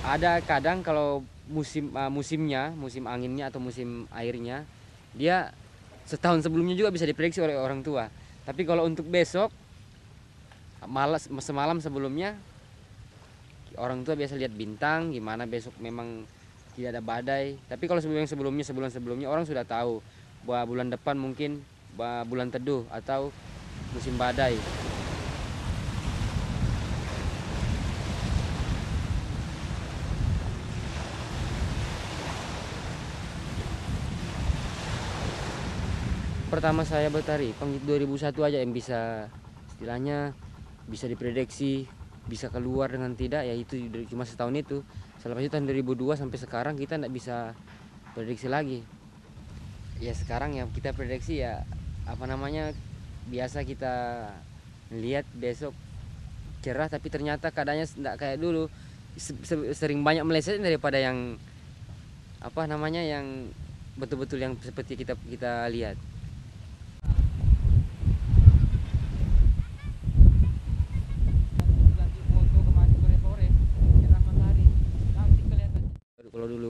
ada kadang kalau musim uh, musimnya musim anginnya atau musim airnya dia setahun sebelumnya juga bisa diprediksi oleh orang tua tapi kalau untuk besok malas semalam sebelumnya orang tua biasa lihat bintang gimana besok memang tidak ada badai tapi kalau sebelum sebelumnya sebulan sebelumnya orang sudah tahu bahwa bulan depan mungkin bulan teduh atau musim badai pertama saya bertari Panggit 2001 aja yang bisa istilahnya bisa diprediksi bisa keluar dengan tidak ya itu cuma setahun itu selama itu tahun 2002 sampai sekarang kita tidak bisa prediksi lagi ya sekarang yang kita prediksi ya apa namanya biasa kita lihat besok cerah tapi ternyata keadaannya tidak kayak dulu sering banyak meleset daripada yang apa namanya yang betul-betul yang seperti kita kita lihat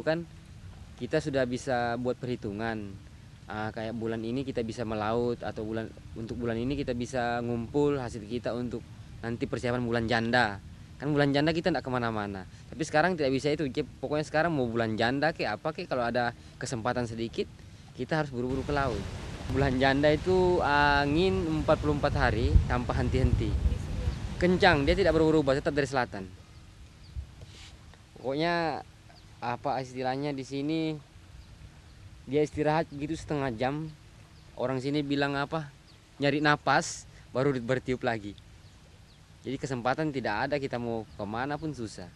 itu kan kita sudah bisa buat perhitungan uh, kayak bulan ini kita bisa melaut atau bulan untuk bulan ini kita bisa ngumpul hasil kita untuk nanti persiapan bulan janda kan bulan janda kita tidak kemana-mana tapi sekarang tidak bisa itu pokoknya sekarang mau bulan janda kayak apa kayak kalau ada kesempatan sedikit kita harus buru-buru ke laut bulan janda itu ah, angin 44 hari tanpa henti-henti kencang dia tidak berubah tetap dari selatan pokoknya apa istilahnya di sini dia istirahat gitu setengah jam orang sini bilang apa nyari napas baru bertiup lagi jadi kesempatan tidak ada kita mau kemana pun susah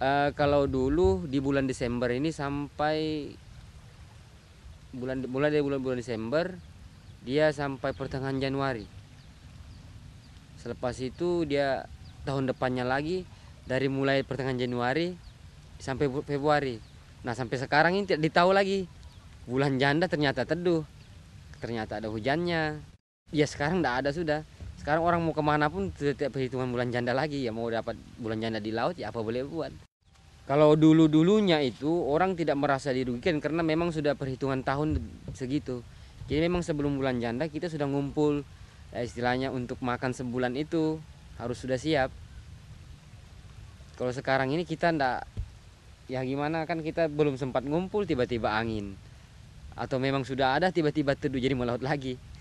uh, kalau dulu di bulan Desember ini sampai bulan mulai dari bulan-bulan Desember dia sampai pertengahan Januari selepas itu dia tahun depannya lagi dari mulai pertengahan Januari sampai Februari. Nah sampai sekarang ini tidak ditahu lagi. Bulan janda ternyata teduh. Ternyata ada hujannya. Ya sekarang tidak ada sudah. Sekarang orang mau kemana pun tidak perhitungan bulan janda lagi. Ya mau dapat bulan janda di laut ya apa boleh buat. Kalau dulu-dulunya itu orang tidak merasa dirugikan karena memang sudah perhitungan tahun segitu. Jadi memang sebelum bulan janda kita sudah ngumpul ya istilahnya untuk makan sebulan itu harus sudah siap. Kalau sekarang ini kita tidak ya gimana kan kita belum sempat ngumpul tiba-tiba angin atau memang sudah ada tiba-tiba teduh jadi melaut lagi